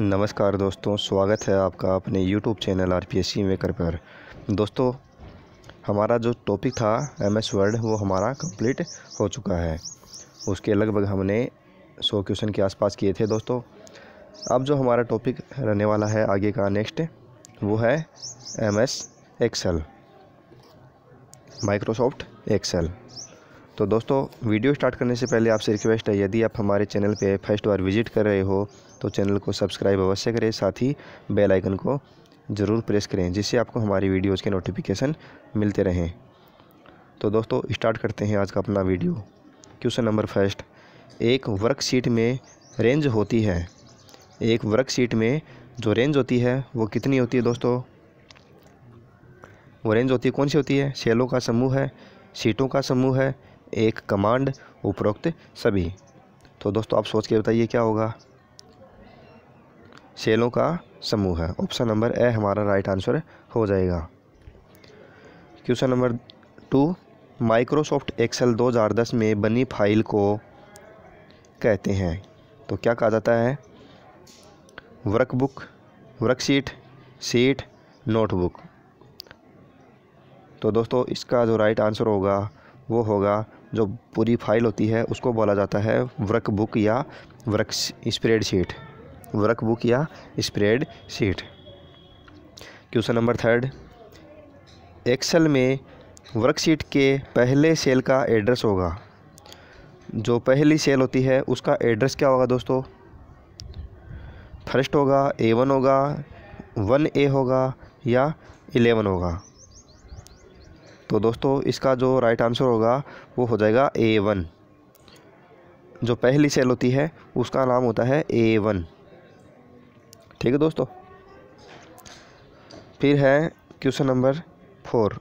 नमस्कार दोस्तों स्वागत है आपका अपने YouTube channel R P S C Maker पर दोस्तों हमारा जो टॉपिक था एम एस वर्ड वो हमारा कंप्लीट हो चुका है उसके लगभग हमने सौ क्वेश्चन के आसपास किए थे दोस्तों अब जो हमारा टॉपिक रहने वाला है आगे का नेक्स्ट वो है M S Excel Microsoft Excel तो दोस्तों वीडियो स्टार्ट करने से पहले आपसे रिक्वेस्ट है यदि आप हमारे चैनल पे फर्स्ट बार विजिट कर रहे हो तो चैनल को सब्सक्राइब अवश्य करें साथ ही बेल आइकन को ज़रूर प्रेस करें जिससे आपको हमारी वीडियोज़ के नोटिफिकेशन मिलते रहें तो दोस्तों स्टार्ट करते हैं आज का अपना वीडियो क्वेश्चन नंबर फर्स्ट एक वर्कशीट में रेंज होती है एक वर्कशीट में जो रेंज होती है वो कितनी होती है दोस्तों वो रेंज होती है कौन सी होती है सेलों का समूह है सीटों का समूह है एक कमांड उपरोक्त सभी तो दोस्तों आप सोच के बताइए क्या होगा सेलों का समूह है ऑप्शन नंबर ए हमारा राइट आंसर हो जाएगा question number two Microsoft Excel 2010 में बनी फाइल को कहते हैं तो क्या कहा जाता है वर्कबुक वर्कशीट सीट नोटबुक तो दोस्तों इसका जो राइट आंसर होगा वो होगा जो पूरी फाइल होती है उसको बोला जाता है वर्क बुक या work spreadsheet workbook या spreadsheet question number third Excel में वर्कशीट के पहले सेल का एड्रेस होगा जो पहली सेल होती है उसका एड्रेस क्या होगा दोस्तों फर्स्ट होगा ए वन होगा वन ए होगा या इलेवन होगा तो दोस्तों इसका जो राइट आंसर होगा वो हो जाएगा ए वन जो पहली सेल होती है उसका नाम होता है ए वन ठीक है दोस्तों फिर है क्वेश्चन नंबर फोर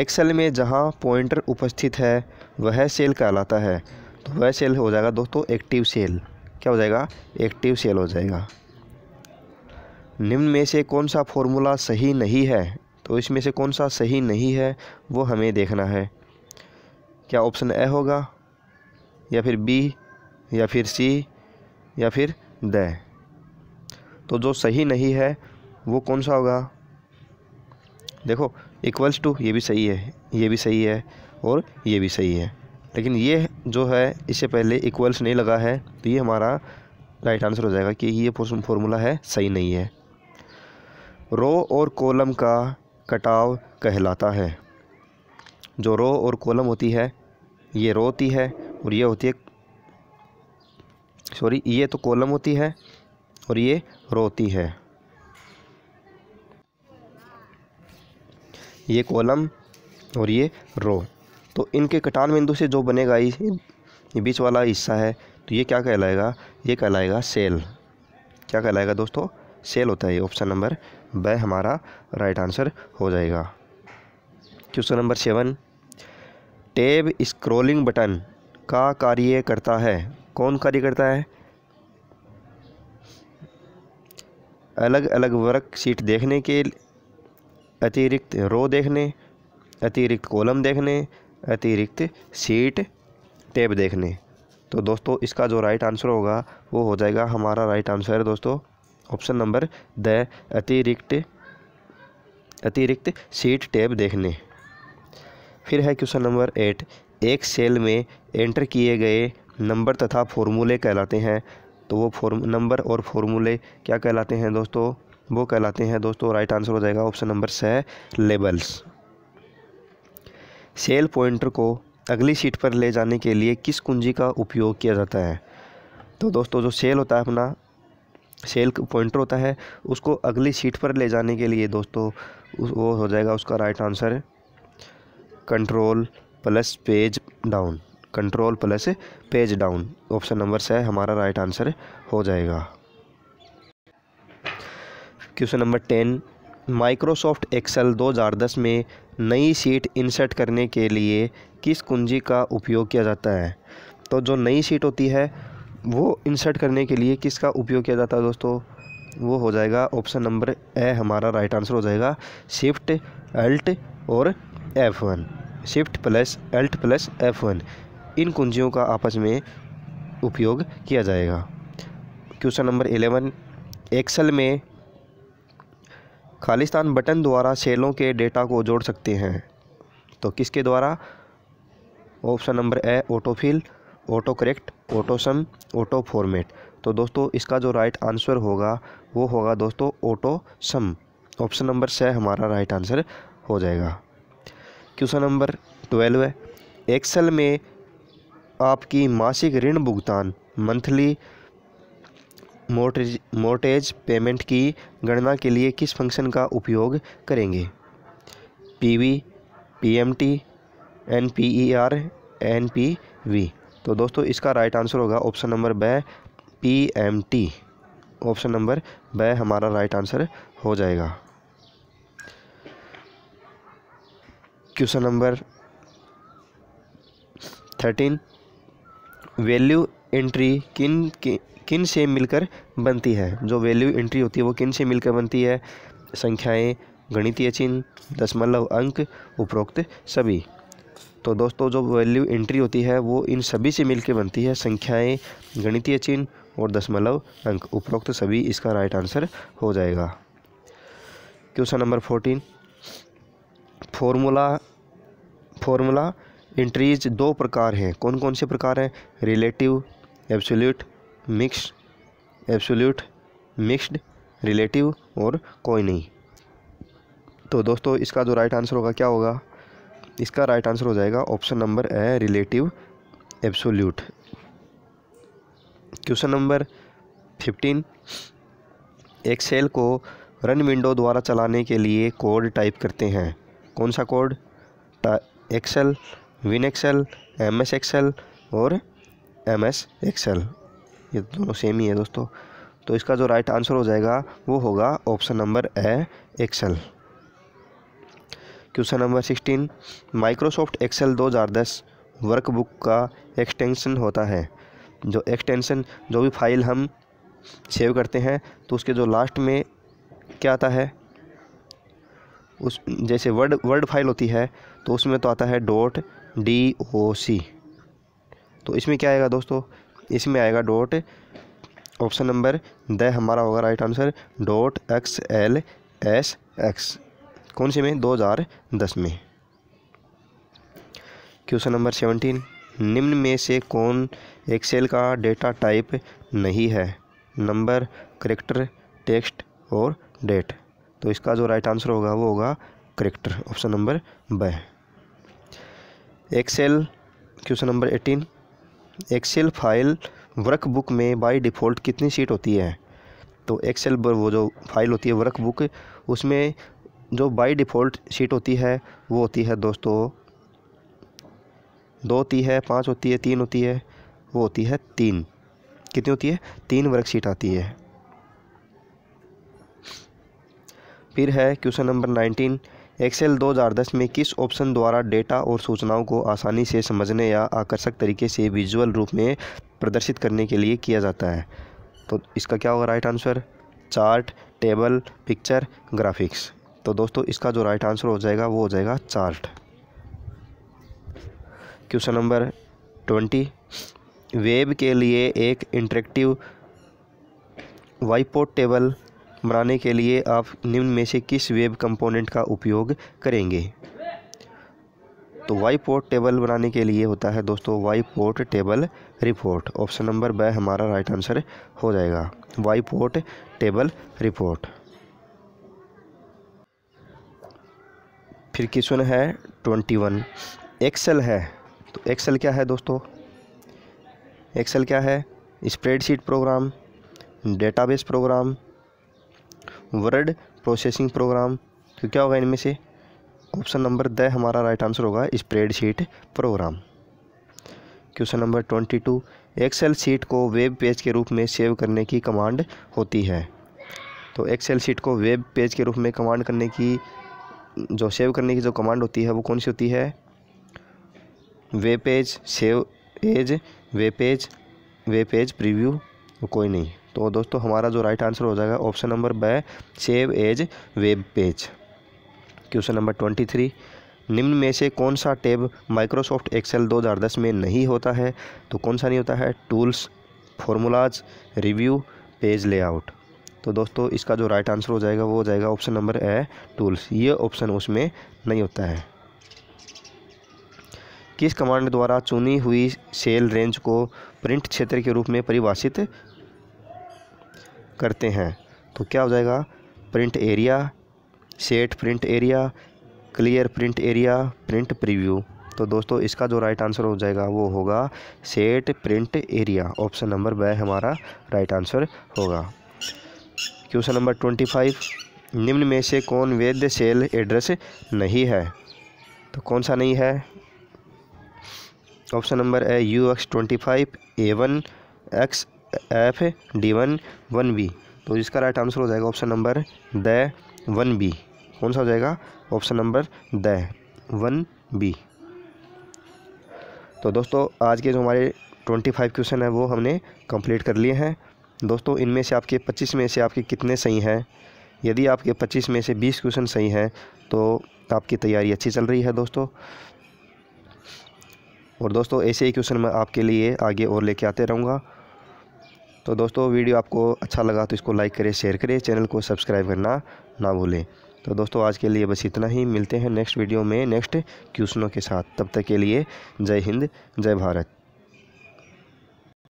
एक सेल में जहाँ पॉइंटर उपस्थित है वह सेल कहलाता है तो वह सेल हो जाएगा दोस्तों एक्टिव सेल क्या हो जाएगा एक्टिव सेल हो जाएगा निम्न में से कौन सा फॉर्मूला सही नहीं है तो इसमें से कौन सा सही नहीं है वो हमें देखना है क्या ऑप्शन ए होगा या फिर बी या फिर सी या फिर द तो जो सही नहीं है वो कौन सा होगा देखो इक्वल्स टू ये भी सही है ये भी सही है और ये भी सही है लेकिन ये जो है इससे पहले इक्वल्स नहीं लगा है तो ये हमारा राइट आंसर हो जाएगा कि ये फॉर्मूला है सही नहीं है रो और कॉलम का कटाव कहलाता है जो रो और कॉलम होती है ये रो होती है और ये होती है सॉरी ये तो कॉलम होती है और ये रो होती है ये कॉलम और ये रो तो इनके कटान बिंदु से जो बनेगा ये बीच वाला हिस्सा है तो ये क्या कहलाएगा ये कहलाएगा सेल क्या कहलाएगा दोस्तों सेल होता है ऑप्शन नंबर ब हमारा राइट आंसर हो जाएगा question number seven tab scrolling button का कार्य करता है कौन कार्य करता है अलग अलग वर्क सीट देखने के अतिरिक्त रो देखने अतिरिक्त कॉलम देखने अतिरिक्त सीट टेब देखने तो दोस्तों इसका जो राइट आंसर होगा वो हो जाएगा हमारा राइट आंसर दोस्तों ऑप्शन नंबर द अतिरिक्त अतिरिक्त सीट टैब देखने फिर है क्वेश्चन नंबर एट एक सेल में एंटर किए गए नंबर तथा फॉर्मूले कहलाते हैं तो वो फॉर्म नंबर और फॉर्मूले क्या कहलाते हैं दोस्तों वो कहलाते हैं दोस्तों राइट आंसर हो जाएगा ऑप्शन नंबर स लेबल्स सेल पॉइंटर को अगली सीट पर ले जाने के लिए किस कुंजी का उपयोग किया जाता है तो दोस्तों जो सेल होता है अपना सेल पॉइंटर होता है उसको अगली सीट पर ले जाने के लिए दोस्तों वो हो जाएगा उसका right answer control plus page down control plus page down option number से हमारा राइट आंसर हो जाएगा question number ten Microsoft Excel 2010 में नई सीट इंसर्ट करने के लिए किस कुंजी का उपयोग किया जाता है तो जो नई सीट होती है वो इंसर्ट करने के लिए किसका उपयोग किया जाता है दोस्तों वो हो जाएगा ऑप्शन नंबर ए हमारा राइट आंसर हो जाएगा शिफ्ट एल्ट और F one shift plus alt plus F one इन कुंजियों का आपस में उपयोग किया जाएगा क्वेश्चन नंबर एलेवन एक्सल में खालिस्तान बटन द्वारा सेलों के डेटा को जोड़ सकते हैं तो किसके द्वारा option number A autofill autocorrect autosum autoformat तो दोस्तों इसका जो राइट आंसर होगा वो होगा दोस्तों ऑटो सम ऑप्शन नंबर छः हमारा राइट आंसर हो जाएगा क्वेश्चन नंबर ट्वेल्व है एक्सेल में आपकी मासिक ऋण भुगतान मंथली मोटेज मोर्टेज पेमेंट की गणना के लिए किस फंक्शन का उपयोग करेंगे पीवी, पीएमटी, एनपीईआर, एनपीवी तो दोस्तों इसका राइट आंसर होगा ऑप्शन नंबर ब P M T option number ब हमारा राइट आंसर हो जाएगा question number thirteen value entry किन किन से मिलकर बनती है जो वैल्यू एंट्री होती है वो किन से मिलकर बनती है संख्याएं गणितीय चिन्ह दशमलव अंक उपरोक्त सभी तो दोस्तों जो वैल्यू एंट्री होती है वो इन सभी से मिलकर बनती है संख्याएं गणितीय चिन्ह और दशमलव अंक उपरोक्त सभी इसका राइट आंसर हो जाएगा question number fourteen formula formula entries दो प्रकार हैं कौन कौन से प्रकार हैं relative absolute mix absolute mixed relative और कोई नहीं तो दोस्तों इसका जो राइट आंसर होगा क्या होगा इसका राइट आंसर हो जाएगा option number A relative absolute question number fifteen एक सेल को रन विंडो द्वारा चलाने के लिए कोड टाइप करते हैं कौन सा code Excel win Excel M S Excel और एम एस एक्सेल ये तो दोनों सेम ही है दोस्तों तो इसका जो राइट आंसर हो जाएगा वो होगा option number A Excel question number sixteen Microsoft Excel 2010 workbook का एक्सटेंशन होता है जो एक्सटेंशन जो भी फाइल हम सेव करते हैं तो उसके जो लास्ट में क्या आता है उस जैसे वर्ड वर्ड फाइल होती है तो उसमें तो आता है डॉट डी ओ सी तो इसमें क्या आएगा दोस्तों इसमें आएगा डॉट ऑप्शन नंबर द हमारा होगा right answer dot X L S X कौन से में 2010 में क्वेश्चन नंबर सेवनटीन निम्न में से कौन एक्सेल का डेटा टाइप नहीं है नंबर करेक्टर टेक्स्ट और डेट तो इसका जो राइट आंसर होगा वो होगा करेक्टर ऑप्शन नंबर ब Excel question number eighteen Excel file workbook में बाय डिफ़ॉल्ट कितनी सीट होती है तो एक्सेल वो जो फाइल होती है वर्कबुक उसमें जो बाई डिफ़ॉल्ट शीट होती है वो होती है दोस्तों दो होती है पाँच होती है तीन होती है वो होती है तीन कितनी होती है तीन वर्कशीट आती है फिर है क्वेश्चन नंबर नाइनटीन एक्सेल 2010 में किस ऑप्शन द्वारा डेटा और सूचनाओं को आसानी से समझने या आकर्षक तरीके से विजुअल रूप में प्रदर्शित करने के लिए किया जाता है तो इसका क्या होगा right answer chart table picture graphics तो दोस्तों इसका जो राइट आंसर हो जाएगा वो हो जाएगा chart question number twenty web के लिए एक इंटरेक्टिव वाइपोर्ट टेबल बनाने के लिए आप निम्न में से किस वेब कंपोनेंट का उपयोग करेंगे तो पोर्ट टेबल बनाने के लिए होता है दोस्तों port table report option number ब हमारा राइट आंसर हो जाएगा पोर्ट टेबल रिपोर्ट फिर क्वेश्चन है ट्वेंटी वन एक्सेल है तो एक्सेल क्या है दोस्तों एक्सेल क्या है spreadsheet program database program word processing program तो क्या होगा इनमें से ऑप्शन नंबर द हमारा राइट आंसर होगा spreadsheet program question number twenty two Excel sheet को वेब पेज के रूप में सेव करने की कमांड होती है तो एक्सेल सीट को वेब पेज के रूप में कमांड करने की जो सेव करने की जो कमांड होती है वो कौन सी होती है web page save as web page web page preview कोई नहीं तो दोस्तों हमारा जो राइट आंसर हो जाएगा ऑप्शन नंबर ब save as web page question number twenty three निम्न में से कौन सा टैब माइक्रोसॉफ्ट एक्सेल 2010 में नहीं होता है तो कौन सा नहीं होता है tools formulas review page layout तो दोस्तों इसका जो राइट आंसर हो जाएगा वो हो जाएगा ऑप्शन नंबर ए टूल्स ये ऑप्शन उसमें नहीं होता है किस कमांड द्वारा चुनी हुई सेल रेंज को प्रिंट क्षेत्र के रूप में परिभाषित करते हैं तो क्या हो जाएगा print area set print area clear print area print preview तो दोस्तों इसका जो राइट आंसर हो जाएगा वो होगा set print area option number ब हमारा राइट आंसर होगा क्वेश्चन नंबर ट्वेंटी फाइव निम्न में से कौन वैध सेल एड्रेस नहीं है तो कौन सा नहीं है option number A U X twenty five A one X F D one one B तो इसका राइट आंसर हो जाएगा ऑप्शन नंबर द वन बी कौन सा हो जाएगा ऑप्शन नंबर द वन बी तो दोस्तों आज के जो हमारे ट्वेंटी फाइव क्वेश्चन है वो हमने कंप्लीट कर लिए हैं दोस्तों इनमें से आपके 25 में से आपके कितने सही हैं यदि आपके 25 में से 20 क्वेश्चन सही हैं तो आपकी तैयारी अच्छी चल रही है दोस्तों और दोस्तों ऐसे ही क्वेश्चन मैं आपके लिए आगे और लेके आते रहूँगा तो दोस्तों वीडियो आपको अच्छा लगा तो इसको लाइक करें शेयर करें चैनल को सब्सक्राइब करना ना भूलें तो दोस्तों आज के लिए बस इतना ही मिलते हैं नेक्स्ट वीडियो में नेक्स्ट क्वेश्चनों के साथ तब तक के लिए जय हिंद जय भारत